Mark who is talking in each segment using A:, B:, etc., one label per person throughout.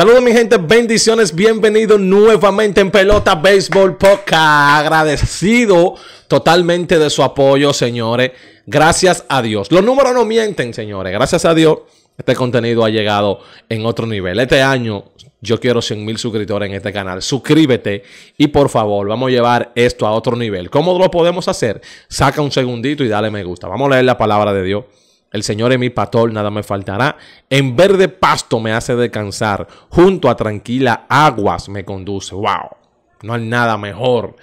A: Saludos mi gente, bendiciones, bienvenidos nuevamente en Pelota Béisbol Podcast. Agradecido totalmente de su apoyo, señores. Gracias a Dios. Los números no mienten, señores. Gracias a Dios, este contenido ha llegado en otro nivel. Este año yo quiero 100 mil suscriptores en este canal. Suscríbete y por favor, vamos a llevar esto a otro nivel. ¿Cómo lo podemos hacer? Saca un segundito y dale me gusta. Vamos a leer la palabra de Dios el Señor es mi pastor, nada me faltará. En verde pasto me hace descansar. Junto a tranquila aguas me conduce. ¡Wow! No hay nada mejor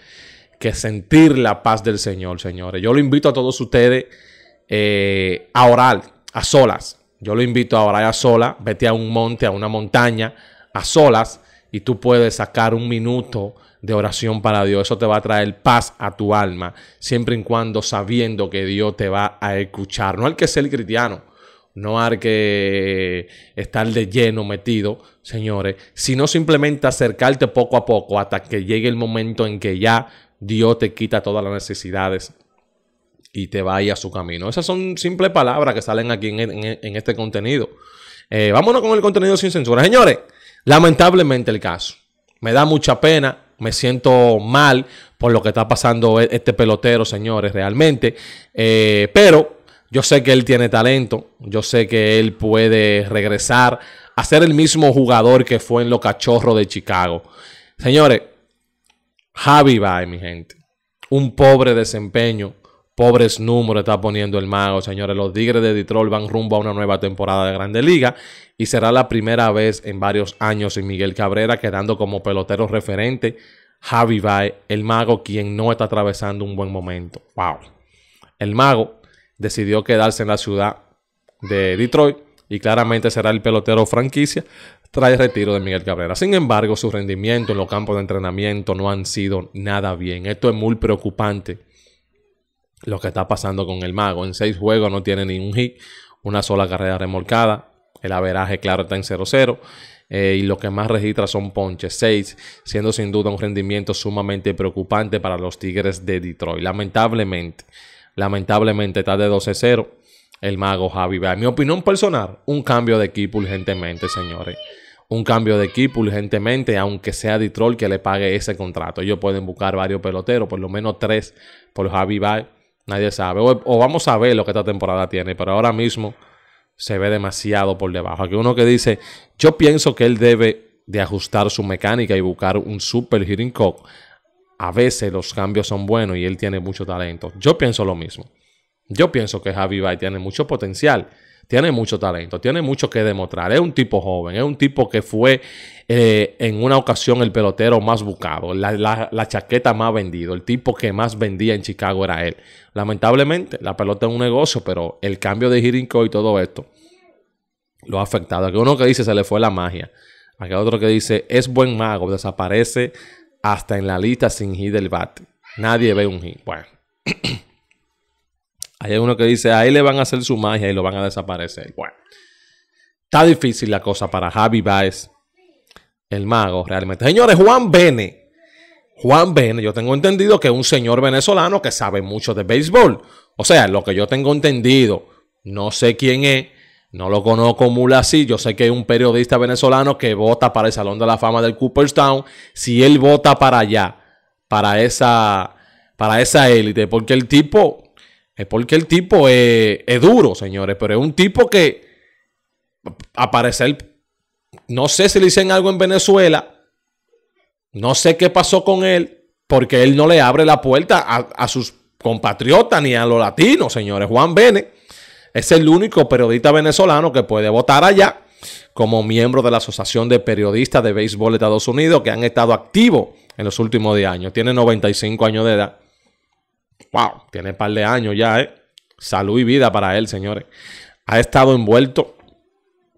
A: que sentir la paz del Señor, señores. Yo lo invito a todos ustedes eh, a orar a solas. Yo lo invito a orar a solas. Vete a un monte, a una montaña, a solas. Y tú puedes sacar un minuto de oración para Dios. Eso te va a traer paz a tu alma, siempre y cuando sabiendo que Dios te va a escuchar. No hay que ser cristiano, no hay que estar de lleno metido, señores, sino simplemente acercarte poco a poco hasta que llegue el momento en que ya Dios te quita todas las necesidades y te vaya a su camino. Esas son simples palabras que salen aquí en, este contenido. Eh, vámonos con el contenido sin censura. Señores, lamentablemente el caso. Me da mucha pena me siento mal por lo que está pasando e-, este pelotero, señores, realmente. Eh, pero yo sé que él tiene talento, yo sé que él puede regresar a ser el mismo jugador que fue en los cachorros de Chicago. Señores, Javi va, mi gente, un pobre desempeño Pobres números está poniendo el mago, señores. Los Tigres de Detroit van rumbo a una nueva temporada de Grande Liga y será la primera vez en varios años sin Miguel Cabrera quedando como pelotero referente. Javi Bae, el mago, quien no está atravesando un buen momento. Wow. El mago decidió quedarse en la ciudad de Detroit y claramente será el pelotero franquicia tras el retiro de Miguel Cabrera. Sin embargo, su rendimiento en los campos de entrenamiento no han sido nada bien. Esto es muy preocupante lo que está pasando con el mago. En seis juegos no tiene ningún hit, una sola carrera remolcada. El averaje, claro, está en 0-0. Eh, y lo que más registra son ponches 6, siendo sin duda un rendimiento sumamente preocupante para los Tigres de Detroit. Lamentablemente, lamentablemente está de 12-0 el mago Javi Mi opinión personal, un cambio de equipo urgentemente, señores. Un cambio de equipo urgentemente, aunque sea Detroit que le pague ese contrato. Ellos pueden buscar varios peloteros, por lo menos tres por Javi Bay. Nadie sabe. O, vamos a ver lo que esta temporada tiene, pero ahora mismo se ve demasiado por debajo. Aquí uno que dice, yo pienso que él debe de ajustar su mecánica y buscar un super hitting cock. A veces los cambios son buenos y él tiene mucho talento. Yo pienso lo mismo. Yo pienso que Javi Bay tiene mucho potencial tiene mucho talento, tiene mucho que demostrar. Es un tipo joven, es un tipo que fue eh, en una ocasión el pelotero más buscado, la, chaqueta más vendido, el tipo que más vendía en Chicago era él. Lamentablemente, la pelota es un negocio, pero el cambio de hirinko y todo esto lo ha afectado. Aquí uno que dice se le fue la magia. Aquí otro que dice es buen mago, desaparece hasta en la lista sin hit del bate. Nadie ve un hit. Bueno. Hay uno que dice, ahí le van a hacer su magia y lo van a desaparecer. Bueno, está difícil la cosa para Javi Baez, el mago, realmente. Señores, Juan Bene. Juan Bene, yo tengo entendido que es un señor venezolano que sabe mucho de béisbol. O sea, lo que yo tengo entendido, no sé quién es, no lo conozco muy así. Yo sé que es un periodista venezolano que vota para el Salón de la Fama del Cooperstown. Si él vota para allá, para esa, para esa élite, porque el tipo es porque el tipo es, duro, señores, pero es un tipo que, aparece no sé si le dicen algo en Venezuela, no sé qué pasó con él, porque él no le abre la puerta a, sus compatriotas ni a los latinos, señores. Juan Bene es el único periodista venezolano que puede votar allá como miembro de la Asociación de Periodistas de Béisbol de Estados Unidos que han estado activos en los últimos 10 años. Tiene 95 años de edad wow, tiene un par de años ya, ¿eh? Salud y vida para él, señores. Ha estado envuelto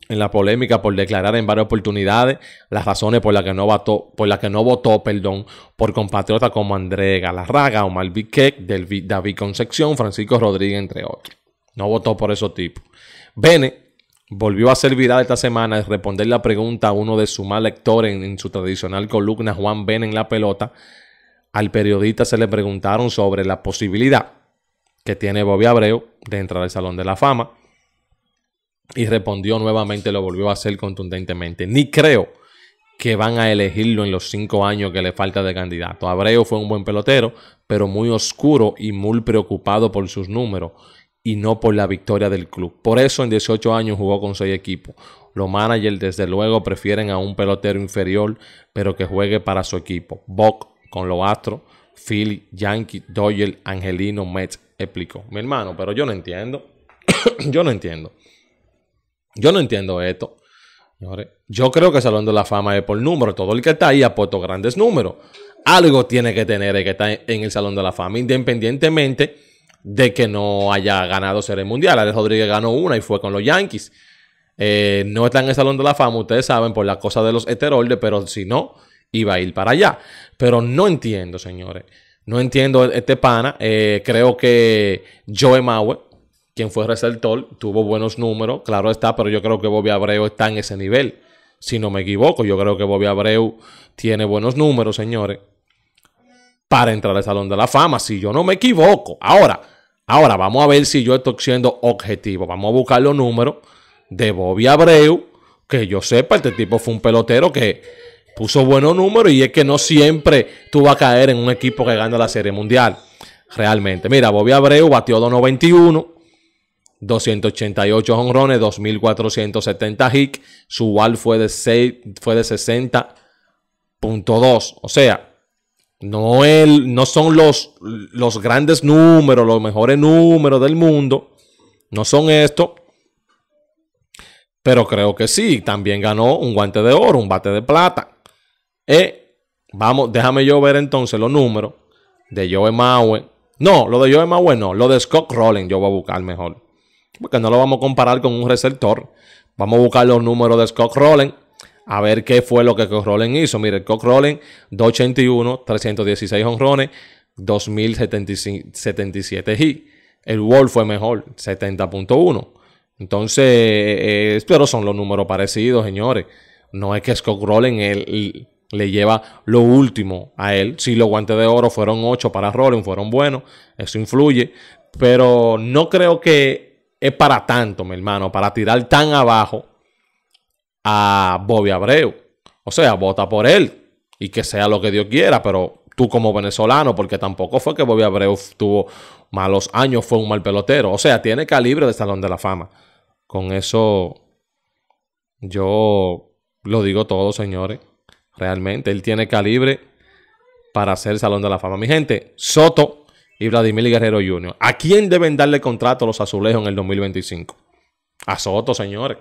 A: en la polémica por declarar en varias oportunidades las razones por las que no votó, por las que no votó perdón, por compatriotas como André Galarraga, Omar Viquec, David Concepción, Francisco Rodríguez, entre otros. No votó por esos tipos. Bene volvió a ser viral esta semana de responder la pregunta a uno de sus más lectores en, en su tradicional columna Juan Bene en la pelota al periodista se le preguntaron sobre la posibilidad que tiene Bobby Abreu de entrar al Salón de la Fama. Y respondió nuevamente, lo volvió a hacer contundentemente. Ni creo que van a elegirlo en los cinco años que le falta de candidato. Abreu fue un buen pelotero, pero muy oscuro y muy preocupado por sus números y no por la victoria del club. Por eso en 18 años jugó con seis equipos. Los managers desde luego prefieren a un pelotero inferior, pero que juegue para su equipo. Bock con los Astros, Philly, Yankee, Doyle, Angelino, Metz, explicó. Mi hermano, pero yo no entiendo. yo no entiendo. Yo no entiendo esto. Yo creo que el Salón de la Fama es por número. Todo el que está ahí puesto grandes números. Algo tiene que tener el que está en el Salón de la Fama, independientemente de que no haya ganado el mundial. Alex Rodríguez ganó una y fue con los Yankees. Eh, no está en el Salón de la Fama, ustedes saben, por la cosa de los esteroides, pero si no, iba a ir para allá. Pero no entiendo, señores. No entiendo este pana. Eh, creo que Joe Mauer, quien fue receptor, tuvo buenos números, claro está, pero yo creo que Bobby Abreu está en ese nivel. Si no me equivoco, yo creo que Bobby Abreu tiene buenos números, señores, para entrar al Salón de la Fama, si yo no me equivoco. Ahora, ahora vamos a ver si yo estoy siendo objetivo. Vamos a buscar los números de Bobby Abreu. Que yo sepa, este tipo fue un pelotero que puso buenos números y es que no siempre tú vas a caer en un equipo que gana la Serie Mundial. Realmente. Mira, Bobby Abreu batió 291, 288 honrones, 2470 hits. Su wall fue de, fue de 60.2. O sea, no, no son los, los grandes números, los mejores números del mundo. No son esto. Pero creo que sí. También ganó un guante de oro, un bate de plata. Eh, vamos, déjame yo ver entonces los números de Joe Mauer. No, lo de Joe Mauer no, lo de Scott Rowland yo voy a buscar mejor. Porque no lo vamos a comparar con un receptor. Vamos a buscar los números de Scott Rowland. A ver qué fue lo que Scott Rowland hizo. Mire, Scott Rowland, 281, 316 honrones, 2077 hits. El Wolf fue mejor, 70.1. Entonces, eh, eh, pero son los números parecidos, señores. No es que Scott Rowland, el le lleva lo último a él. Si los guantes de oro fueron 8 para roland fueron buenos, eso influye, pero no creo que es para tanto, mi hermano, para tirar tan abajo a Bobby Abreu. O sea, vota por él y que sea lo que Dios quiera, pero tú como venezolano, porque tampoco fue que Bobby Abreu tuvo malos años, fue un mal pelotero. O sea, tiene calibre de Salón de la Fama. Con eso yo lo digo todo, señores. Realmente, él tiene calibre para ser Salón de la Fama. Mi gente, Soto y Vladimir Guerrero Jr. ¿A quién deben darle contrato los azulejos en el 2025? A Soto, señores.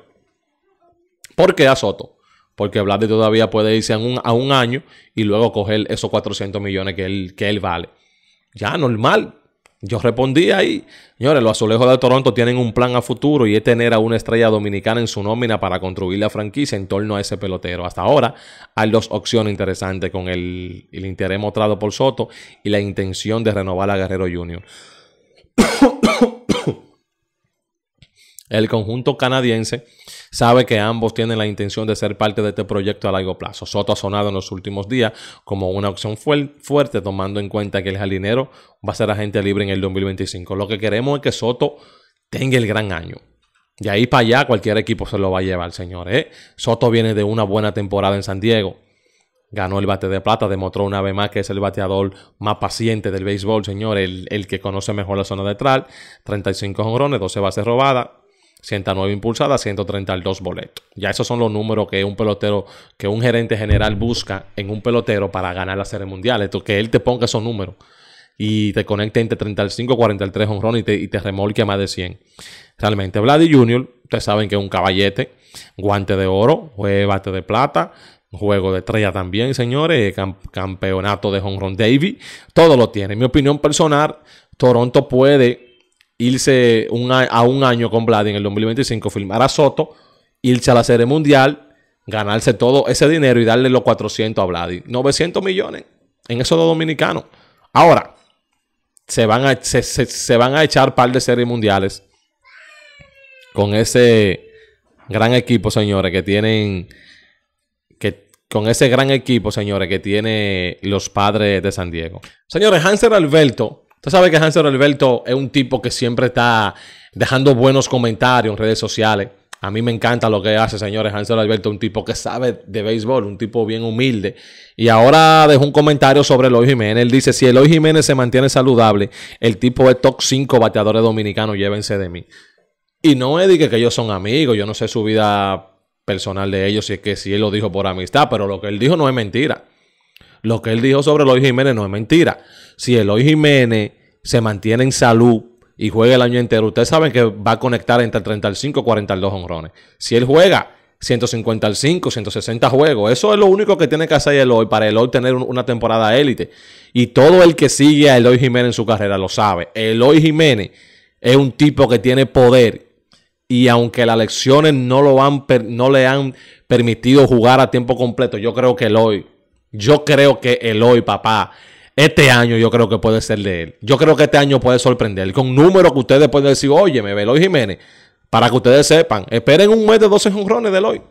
A: ¿Por qué a Soto? Porque Vladi todavía puede irse a un, a un año y luego coger esos 400 millones que él, que él vale. Ya, normal. Yo respondí ahí, señores, los azulejos de Toronto tienen un plan a futuro y es tener a una estrella dominicana en su nómina para construir la franquicia en torno a ese pelotero. Hasta ahora hay dos opciones interesantes con el, interés mostrado por Soto y la intención de renovar a Guerrero Jr. el conjunto canadiense sabe que ambos tienen la intención de ser parte de este proyecto a largo plazo. Soto ha sonado en los últimos días como una opción fuerte, tomando en cuenta que el Jalinero va a ser agente libre en el 2025. Lo que queremos es que Soto tenga el gran año. De ahí para allá cualquier equipo se lo va a llevar, señores. Soto viene de una buena temporada en San Diego. Ganó el bate de plata, demostró una vez más que es el bateador más paciente del béisbol, señores. El, que conoce mejor la zona de detrás. 35 jonrones, 12 bases robadas. 109 impulsadas, 132 boletos. Ya esos son los números que un pelotero, que un gerente general busca en un pelotero para ganar la serie mundial. Esto, que él te ponga esos números y te conecte entre 35 y 43 honrón y te, y remolque a más de 100. Realmente, Vladdy Jr., ustedes saben que es un caballete, guante de oro, bate de plata, juego de estrella también, señores, campeonato de honrón Davy, todo lo tiene. En mi opinión personal, Toronto puede irse un a, un año con Vladimir en el 2025, firmar a Soto, irse a la Serie Mundial, ganarse todo ese dinero y darle los 400 a Vladi. 900 millones en esos dos dominicanos. Ahora, se van a, se, se, van a echar par de series mundiales con ese gran equipo, señores, que tienen. Que, con ese gran equipo, señores, que tiene los padres de San Diego. Señores, Hanser Alberto Tú sabes que Hansel Alberto es un tipo que siempre está dejando buenos comentarios en redes sociales. A mí me encanta lo que hace, señores. Hansel Alberto, es un tipo que sabe de béisbol, un tipo bien humilde. Y ahora dejó un comentario sobre Eloy Jiménez. Él dice: Si Eloy Jiménez se mantiene saludable, el tipo es top 5 bateadores dominicanos, llévense de mí. Y no es que, que ellos son amigos, yo no sé su vida personal de ellos, si es que si él lo dijo por amistad, pero lo que él dijo no es mentira. Lo que él dijo sobre Eloy Jiménez no es mentira si Eloy Jiménez se mantiene en salud y juega el año entero, ustedes saben que va a conectar entre 35 y 42 honrones. Si él juega 155, 160 juegos, eso es lo único que tiene que hacer Eloy para Eloy tener una temporada élite. Y todo el que sigue a Eloy Jiménez en su carrera lo sabe. Eloy Jiménez es un tipo que tiene poder. Y aunque las lecciones no, lo no le han permitido jugar a tiempo completo, yo creo que Eloy, yo creo que Eloy, papá, este año yo creo que puede ser de él. Yo creo que este año puede sorprender. Con números que ustedes pueden decir, oye, me Eloy Jiménez. Para que ustedes sepan, esperen un mes de 12 jonrones de Eloy.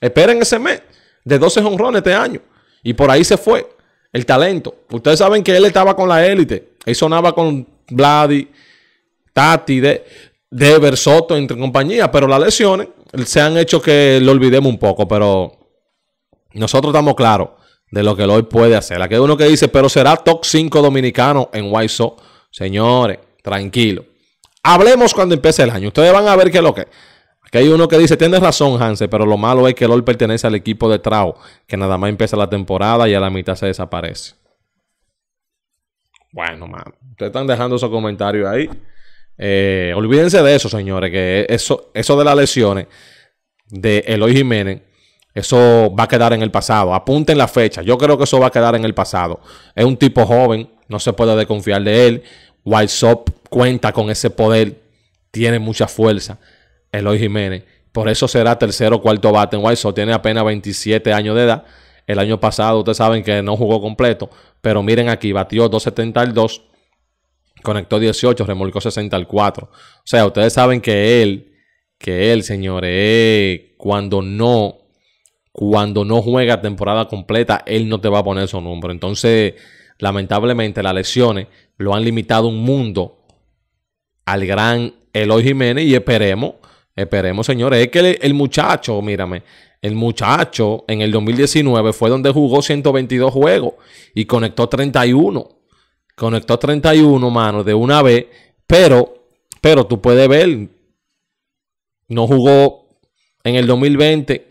A: Esperen ese mes de 12 jonrones este año. Y por ahí se fue el talento. Ustedes saben que él estaba con la élite. Él sonaba con Vladi, Tati, de, Soto, entre compañía. Pero las lesiones se han hecho que lo olvidemos un poco. Pero nosotros estamos claros de lo que hoy puede hacer. Aquí hay uno que dice, pero será top 5 dominicano en White Sox. Señores, tranquilo. Hablemos cuando empiece el año. Ustedes van a ver qué lo que. Aquí hay uno que dice, tienes razón, Hansen. pero lo malo es que hoy pertenece al equipo de Trao, que nada más empieza la temporada y a la mitad se desaparece. Bueno, man, ustedes están dejando esos comentarios ahí. Eh, olvídense de eso, señores, que eso, eso de las lesiones de Eloy Jiménez eso va a quedar en el pasado. Apunten la fecha. Yo creo que eso va a quedar en el pasado. Es un tipo joven. No se puede desconfiar de él. White cuenta con ese poder. Tiene mucha fuerza. Eloy Jiménez. Por eso será tercero o cuarto bate en White Sox. Tiene apenas 27 años de edad. El año pasado ustedes saben que no jugó completo. Pero miren aquí. Batió 272. Conectó 18. Remolcó 4. O sea, ustedes saben que él. Que él, señores. Cuando no cuando no juega temporada completa, él no te va a poner su número. Entonces, lamentablemente, las lesiones lo han limitado un mundo al gran Eloy Jiménez y esperemos, esperemos, señores. Es que el, el muchacho, mírame, el muchacho en el 2019 fue donde jugó 122 juegos y conectó 31. Conectó 31, mano, de una vez, pero, pero tú puedes ver, no jugó en el 2020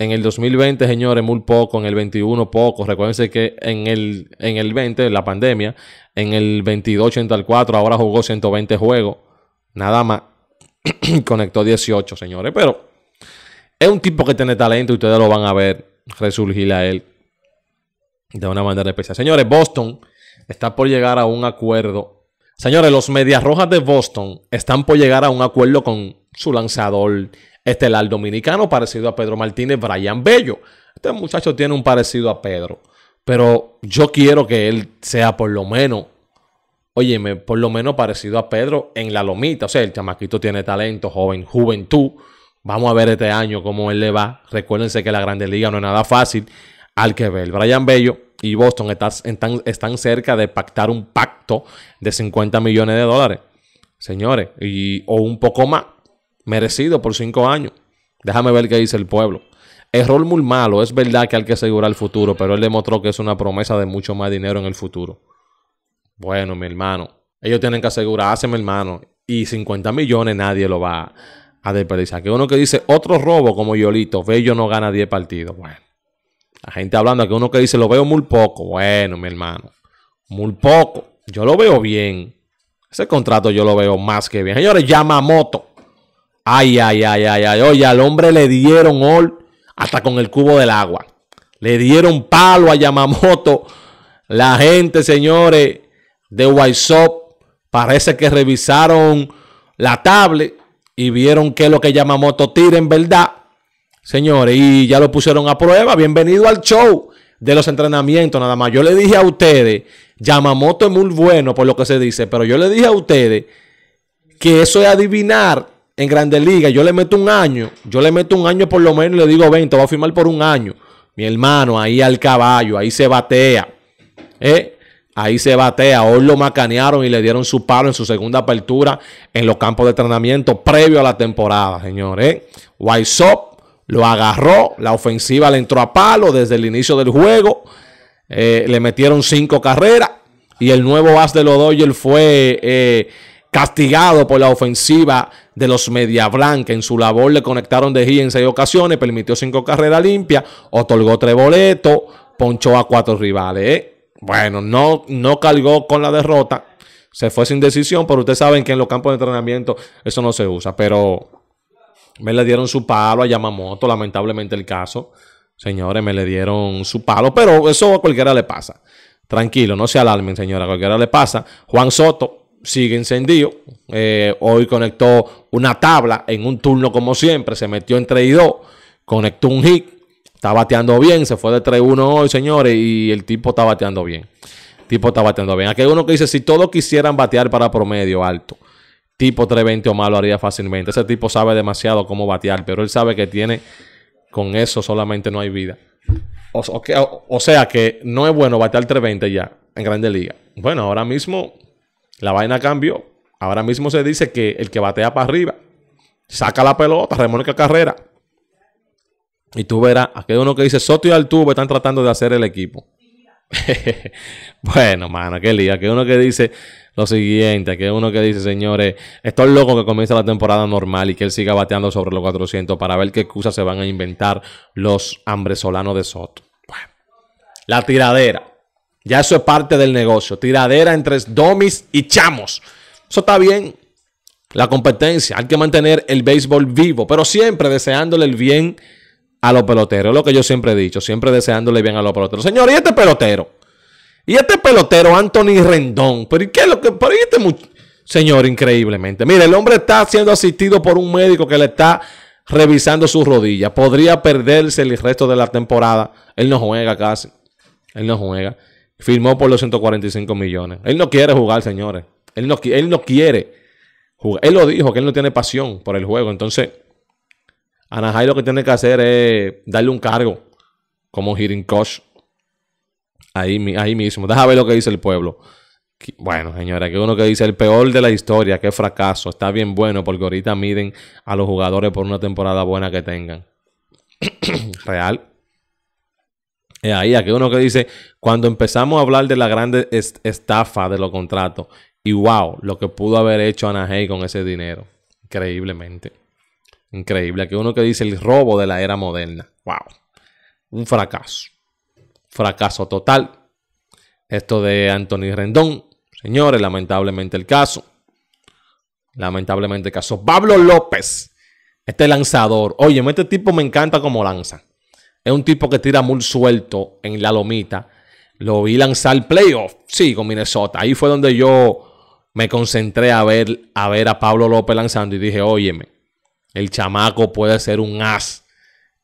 A: en el 2020, señores, muy poco. En el 21, poco. Recuérdense que en el, en el 20, la pandemia, en el 22, 84, ahora jugó 120 juegos. Nada más. Conectó 18, señores. Pero es un tipo que tiene talento y ustedes lo van a ver resurgir a él de una manera especial. Señores, Boston está por llegar a un acuerdo. Señores, los Medias Rojas de Boston están por llegar a un acuerdo con su lanzador al dominicano parecido a Pedro Martínez, Brian Bello. Este muchacho tiene un parecido a Pedro, pero yo quiero que él sea por lo menos, óyeme, por lo menos parecido a Pedro en la lomita. O sea, el chamaquito tiene talento, joven, juventud. Vamos a ver este año cómo él le va. Recuérdense que la Grande Liga no es nada fácil. Al que el Brian Bello y Boston están, están cerca de pactar un pacto de 50 millones de dólares. Señores, y, o un poco más merecido por cinco años. Déjame ver qué dice el pueblo. Error muy malo. Es verdad que hay que asegurar el futuro, pero él demostró que es una promesa de mucho más dinero en el futuro. Bueno, mi hermano. Ellos tienen que asegurarse, mi hermano. Y 50 millones nadie lo va a desperdiciar. Que uno que dice otro robo como Yolito. Bello no gana 10 partidos. Bueno. La gente hablando que uno que dice lo veo muy poco. Bueno, mi hermano. Muy poco. Yo lo veo bien. Ese contrato yo lo veo más que bien. Señores, moto. Ay, ay, ay, ay, ay. Oye, al hombre le dieron all hasta con el cubo del agua. Le dieron palo a Yamamoto. La gente, señores, de WhatsApp, parece que revisaron la tablet y vieron que es lo que Yamamoto tira en verdad. Señores, y ya lo pusieron a prueba. Bienvenido al show de los entrenamientos, nada más. Yo le dije a ustedes, Yamamoto es muy bueno por lo que se dice, pero yo le dije a ustedes que eso es adivinar en Grandes Ligas, yo le meto un año, yo le meto un año por lo menos y le digo, ven, te voy a firmar por un año. Mi hermano, ahí al caballo, ahí se batea. ¿eh? Ahí se batea. Hoy lo macanearon y le dieron su palo en su segunda apertura en los campos de entrenamiento previo a la temporada, señores. ¿eh? White lo agarró, la ofensiva le entró a palo desde el inicio del juego. Eh, le metieron cinco carreras y el nuevo as de los Doyle fue eh, castigado por la ofensiva de los Media Blanca. En su labor le conectaron de gira en seis ocasiones, permitió cinco carreras limpias, otorgó tres boletos, ponchó a cuatro rivales. ¿eh? Bueno, no, no cargó con la derrota, se fue sin decisión, pero ustedes saben que en los campos de entrenamiento eso no se usa. Pero me le dieron su palo a Yamamoto, lamentablemente el caso. Señores, me le dieron su palo, pero eso a cualquiera le pasa. Tranquilo, no se alarmen, señora, a cualquiera le pasa. Juan Soto, sigue encendido. Eh, hoy conectó una tabla en un turno como siempre, se metió en 3 y 2, conectó un hit, está bateando bien, se fue de 3-1 hoy, señores, y el tipo está bateando bien. El tipo está bateando bien. Aquí hay uno que dice, si todos quisieran batear para promedio alto, tipo 320 o más lo haría fácilmente. Ese tipo sabe demasiado cómo batear, pero él sabe que tiene, con eso solamente no hay vida. O, sea que no es bueno batear 320 ya en Grande Liga. Bueno, ahora mismo la vaina cambió. Ahora mismo se dice que el que batea para arriba saca la pelota, remolca carrera. Y tú verás, aquí hay uno que dice Soto y Altuve están tratando de hacer el equipo. bueno, mano, qué lío. Aquí hay uno que dice lo siguiente, aquí hay uno que dice, señores, es loco que comience la temporada normal y que él siga bateando sobre los 400 para ver qué excusas se van a inventar los hambresolanos de Soto. la tiradera. Ya eso es parte del negocio. Tiradera entre domis y chamos. Eso está bien. La competencia. Hay que mantener el béisbol vivo, pero siempre deseándole el bien a los peloteros. Es lo que yo siempre he dicho. Siempre deseándole bien a los peloteros. Señor, ¿y este pelotero? ¿Y este pelotero, Anthony Rendón? ¿Pero qué es lo que.? este Señor, increíblemente. Mire, el hombre está siendo asistido por un médico que le está revisando sus rodillas. Podría perderse el resto de la temporada. Él no juega casi. Él no juega. Firmó por los 145 millones. Él no quiere jugar, señores. Él no, él no quiere jugar. Él lo dijo, que él no tiene pasión por el juego. Entonces, Anahai lo que tiene que hacer es darle un cargo como hitting coach. Ahí, ahí mismo. Déjame ver lo que dice el pueblo. Bueno, señora, que uno que dice el peor de la historia, qué fracaso. Está bien bueno porque ahorita miden a los jugadores por una temporada buena que tengan. Real ahí, aquí uno que dice, cuando empezamos a hablar de la grande estafa de los contratos, y wow, lo que pudo haber hecho Anahei con ese dinero, increíblemente. Increíble. Aquí uno que dice el robo de la era moderna. Wow. Un fracaso. Fracaso total. Esto de Anthony Rendón. Señores, lamentablemente el caso. Lamentablemente el caso. Pablo López. Este lanzador. Oye, este tipo me encanta como lanza. Es un tipo que tira muy suelto en la lomita. Lo vi lanzar playoff, sí, con Minnesota. Ahí fue donde yo me concentré a ver a, ver a Pablo López lanzando y dije, óyeme, el chamaco puede ser un as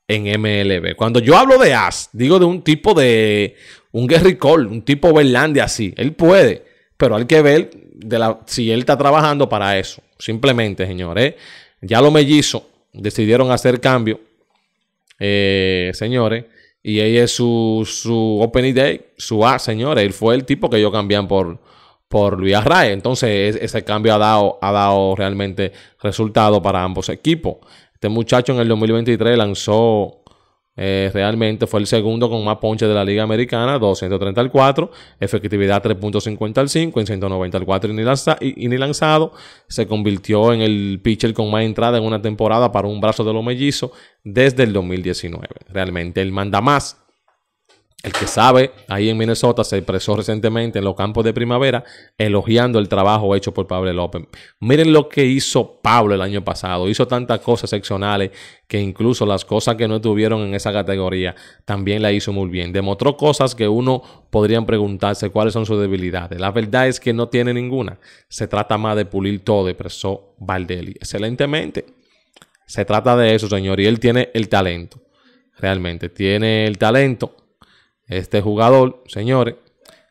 A: en MLB. Cuando yo hablo de as, digo de un tipo de un Gary Cole, un tipo verlandia así. Él puede, pero hay que ver de la, si él está trabajando para eso. Simplemente, señores, ya lo mellizo, decidieron hacer cambio eh, señores. Y ella es su, su opening day, su A, señores. Él fue el tipo que ellos cambian por, por Luis Arrae. Entonces, ese cambio ha dado, ha dado realmente resultado para ambos equipos. Este muchacho en el 2023 lanzó eh, realmente fue el segundo con más ponche de la Liga Americana, 234, efectividad 3.55 en 194 y ni, lanzado. Se convirtió en el pitcher con más entrada en una temporada para un brazo de los mellizos desde el 2019. Realmente el manda más el que sabe, ahí en Minnesota se expresó recientemente en los campos de primavera elogiando el trabajo hecho por Pablo López. Miren lo que hizo Pablo el año pasado. Hizo tantas cosas excepcionales que incluso las cosas que no estuvieron en esa categoría también la hizo muy bien. Demostró cosas que uno podría preguntarse cuáles son sus debilidades. La verdad es que no tiene ninguna. Se trata más de pulir todo, expresó Valdelli. Excelentemente. Se trata de eso, señor. Y él tiene el talento. Realmente tiene el talento este jugador, señores,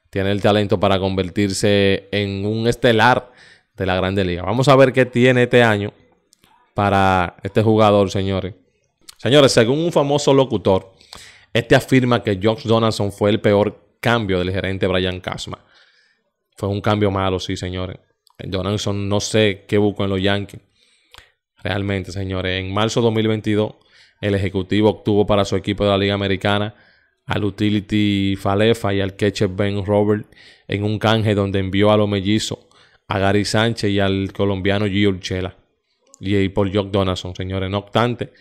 A: tiene el talento para convertirse en un estelar de la Grande Liga. Vamos a ver qué tiene este año para este jugador, señores. Señores, según un famoso locutor, este afirma que Josh Donaldson fue el peor cambio del gerente Brian Casma. Fue un cambio malo, sí, señores. Donaldson no sé qué buscó en los Yankees. Realmente, señores, en marzo de 2022 el ejecutivo obtuvo para su equipo de la Liga Americana al utility Falefa y al catcher Ben Robert en un canje donde envió a los mellizos a Gary Sánchez y al colombiano Gio Urchela y por Jock Donaldson, señores. No obstante,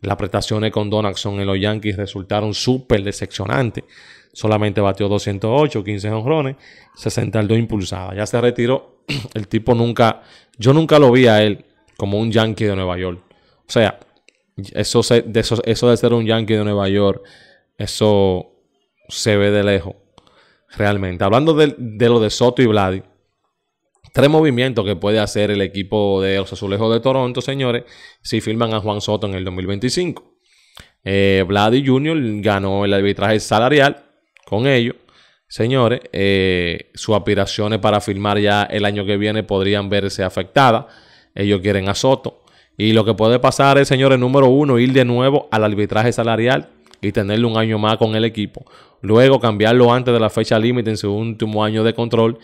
A: las prestaciones con Donaldson en los Yankees resultaron súper decepcionantes. Solamente batió 208, 15 honrones, 62 impulsadas. Ya se retiró. El tipo nunca, yo nunca lo vi a él como un Yankee de Nueva York. O sea, eso, de, eso de ser un Yankee de Nueva York eso se ve de lejos, realmente. Hablando de, lo de Soto y Vladi, tres movimientos que puede hacer el equipo de los Azulejos de Toronto, señores, si firman a Juan Soto en el 2025. Eh, Vladi Jr. ganó el arbitraje salarial con ellos. Señores, eh, sus aspiraciones para firmar ya el año que viene podrían verse afectadas. Ellos quieren a Soto. Y lo que puede pasar es, señores, número uno, ir de nuevo al arbitraje salarial y tenerle un año más con el equipo. Luego cambiarlo antes de la fecha límite en su último año de control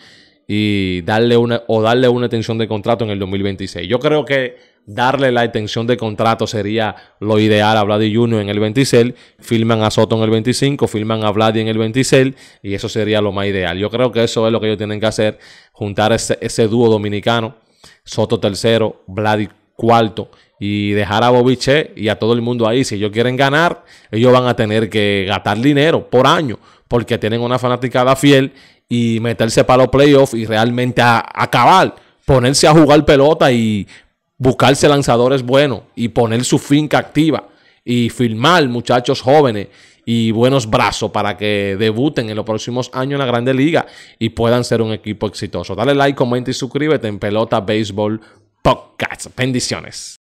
A: y darle una o darle una extensión de contrato en el 2026. Yo creo que darle la extensión de contrato sería lo ideal a Vladi Junior en el 26, Filman a Soto en el 25, firman a Vladi en el 26 y eso sería lo más ideal. Yo creo que eso es lo que ellos tienen que hacer, juntar ese, ese dúo dominicano, Soto tercero, Vladi cuarto y dejar a Bobiche y a todo el mundo ahí. Si ellos quieren ganar, ellos van a tener que gastar dinero por año porque tienen una fanaticada fiel y meterse para los playoffs y realmente a, acabar, ponerse a jugar pelota y buscarse lanzadores buenos y poner su finca activa y firmar muchachos jóvenes y buenos brazos para que debuten en los próximos años en la Grande Liga y puedan ser un equipo exitoso. Dale like, comenta y suscríbete en Pelota Cazzo, Bendiciones.